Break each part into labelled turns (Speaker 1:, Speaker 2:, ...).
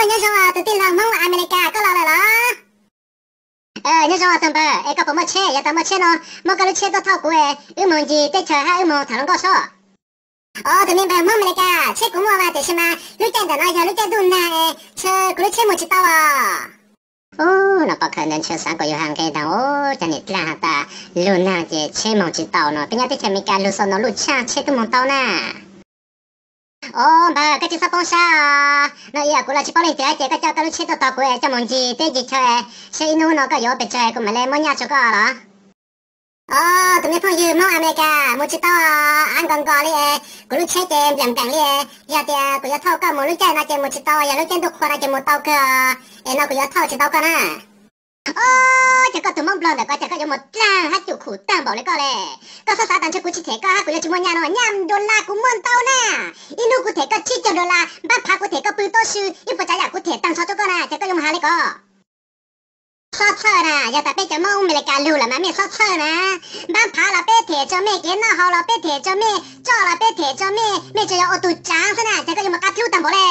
Speaker 1: Ờ, à 녀석아 có 멍 아메리카 꺼라라라 ờ nhớ à tầm bờ em có bấm một xe giờ tầm một xe nó một cái xe tôi thao của em ư mồm gì tết chờ hai mong mồm thằng có số ờ tụi mình bấm mình cả xe của mua mà tụi xe mà lúc trên tao nói giờ lúc trên tụi nè xe của lúc xe một chiếc tao à ô nó có khả năng chơi sáng của yêu hàng cái thằng ô chẳng nhỉ là hạt ta luôn nào chỉ xe một chiếc tàu nó bây giờ tết chờ mình ca lúc xô nó lúc cha xe tụi mồm tao nè bà cháu là chỉ 어, 마, 같이 사봉샤. 나 이야, 골라 gì, 대야, 제가 짜다로 치도 따고 해, 저뭔지, 돼지 쳐해. 쉐이 누노가 요 lấy 그 말래 cho 저거 알아? 어, tụi mình phong dư mong America, một chút tao ăn còn gò đi, cứ lúc chơi game làm cảnh đi, giờ thì cứ giờ thâu cơ một lúc chơi nó chơi một chút tao, giờ lúc chơi đục khoa nó chơi một tao cơ, em nó cứ giờ thâu chỉ tao cơ nè. Ờ, ก็ตัวมั่งบลอนเด็กก็จะก็ยังหมดจ้างให้จุขู่ตั้งบอกเลยก็เลยก็สสารตันเชกูชิเถก็ให้กูเลชจมวันยานอนยามโดนลากูมึนเต้าแน่อินูกูเถก็ชี้เจอาโดนลาบัาพากูเถก็ปืนโตชื่ออีปัจจัยากูเถตั้งชอจุก็นะจะก็ยมหาเลยก็ชอเชอร์นะอย่าแต่เป้จะมึงไม่เลยการรู้ละมันไม่ชอเชอร์นะบ้านพาละเป้เถจะไม่เกินหน้าหอละเป้เถจะไม่จ่อละเป้เถจะไม่ไม่จะยังอดตุจัางซะน่ะจะก็ยังมากัดรู้ตั้งบอกเลย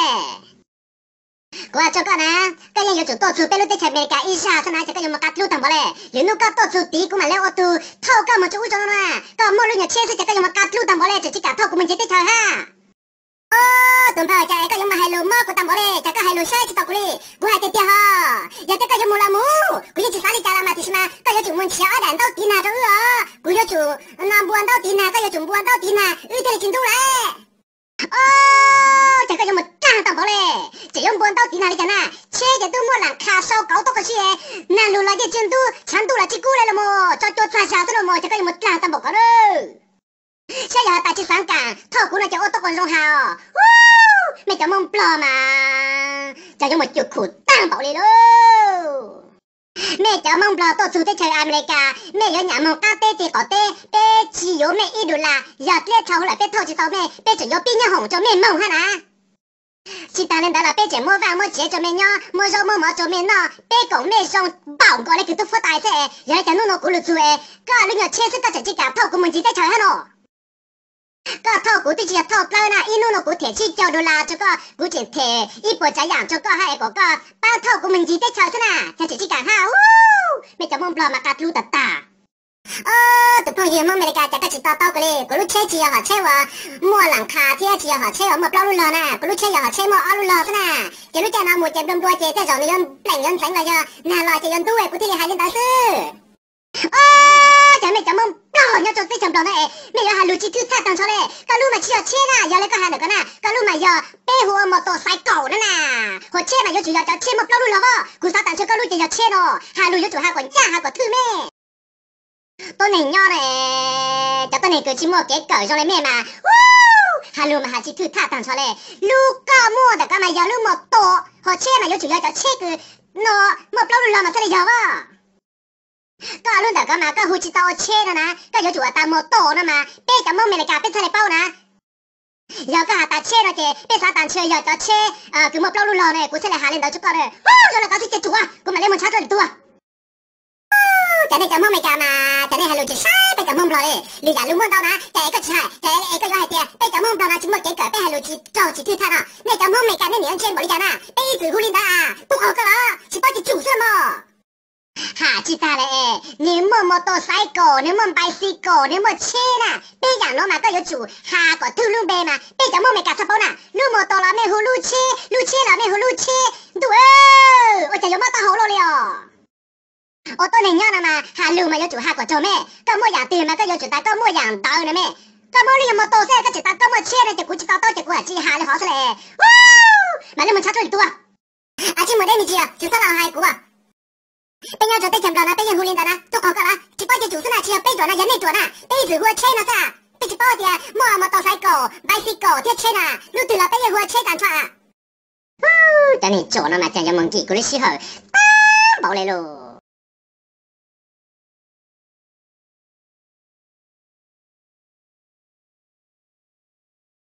Speaker 1: kwa cho con à, cái kana ka yo chu to chu pelu cả chai merika isha sana chỉ có yo makat lu tam bale yo nu ka to chu ti ku ma le o tu tho ka ma chu u cho na ka mo lu nya che se cha ka yo makat lu tam bale chu chi ka tho ku min che te cha ha ô tụm phơi chạy có giống mà hai lùm mơ của tầm bồ đi chỉ có hai lùm sai chỉ tộc đi bù hai tiền tiền hò giờ tất cả giống mù là mù cứ như chỉ sáng đi chơi làm mà thì mà có giống chúng muốn chéo đàn đâu tí nào đâu ư cứ như chúng nam buồn đâu tí nào có giống chúng buồn đâu tí nào ư thế là chính đúng đấy ô ตงบเลย上นอ嘞！这样搬นน哪里去呢？่个都没人ตัวมั่ว路来ั进度้度了，结果来了么？早就穿下子了อ这个有น上当不ห了？小丫大ยเ岗，套过了ตัวฉันตัวละจ这กูเลยละโม่จะม่ตงงบอัช่อยาติงกาทออ้จจะะันงงโมม่ปลอยมมจะอตัวสูงที่ชายอเมริกาแม่ยอนหยามองก้าเต้ตีก่อเต้เป้ชิโยแม่อีดูลาอยากเลี้ยเท่าไลรยเป็เท่าจะเตาแม่เป็ดจะยอปีเนี่ยหงจะแม่มองฮะนะ chị ta lên đó là bé trẻ mua vàng mua chế cho mẹ nho mua rau mua mỏ cho mẹ nọ bé cổng mẹ xong bảo con này cứ tôi phát tài thế giờ này chả nó cũng lụt rồi cả lúc nhỏ chết ta chỉ chỉ cả thâu của mình chỉ ta chả hả nó cả thâu của tôi chỉ là thâu tao là inu nó cũng thể chi cho đô la cho con cũng chỉ thể ít bộ trái giảm cho con hay của con ba thâu của mình chỉ ta chả thế nào chả chỉ chỉ cả ha mẹ chả mong bò mà cắt lu tạt tạt 子朋友们，每个家家去打包个嘞，过路车只要好车哇，莫冷卡车只要好车，莫包路了呢，过路车要好车莫二路了不呢？这路车那莫这么多车，再找你用冷用冷了呀，那来就用多位不听还能打死。啊，咱们咱们老娘做非常棒的哎，没有还路去偷菜当错嘞，高路嘛只要车啦，要来个还那个呢，高路嘛要背后莫多塞狗了呢，火车嘛要主要叫车莫包路了不，古啥当车高路就要车咯，还路要主还管家还管偷咩。tôi này nho này cho tôi này cứ chỉ mua cái cỡ cho lấy mẹ mà hà mà hà chỉ thử thả tặng cho lẹ lúc có mua được cái mà giờ lúc một tổ họ che mà giờ chủ yếu cho che cứ nó một lâu lâu mà tôi này giờ vợ có luôn được cái mà có hụt chỉ tao che nữa nè có giờ chủ ta một tổ nữa mà bé chấm mông mẹ này cả bé thằng này bao nè giờ có hà ta che rồi chị bé sao tàn chơi giờ cho che ờ, cứ một lâu lâu này cũng sẽ là hà lên đó cho con này rồi nó có gì chơi chủ à cũng mà lấy một chát rồi tua 你做梦没干嘛？昨天还露着晒，被做梦到了。你家撸梦多嘛？这个吃，这个又爱吃。被做梦到了，就没几个。被还露着多，只脱单。你做梦没干？那你用钱不离家嘛？被一直呼你他啊，多好个咯，是包着住什么？哈知道了，你梦么多晒没过，你梦白洗过，你梦切呢？被讲撸嘛都有主，哈个吐噜呗嘛。被做梦没干吃饱呢，那么多了没呼撸切，撸切了没呼撸切。我都领药了嘛，下路没有做下个做咩？哥冇人对嘛，哥没有做大哥冇人弟的咩？哥冇你那么多噻，个只大哥冇钱了就估意到处借过来吃，吓你吓出嘞！呜，那你门叉出来赌啊！阿姐冇得你知啊，只耍老嗨股啊！被压着被抢了啦，被压互联着啦，都哦个啦，只包点住宿那只有被断了，人内断了，被一伙拆了噻，被一包点么么多才够，买水果跌钱啊，你得了被一伙拆蛋惨！呜，当你做了嘛，张有门记，鼓的时候，啊，冇雷喽！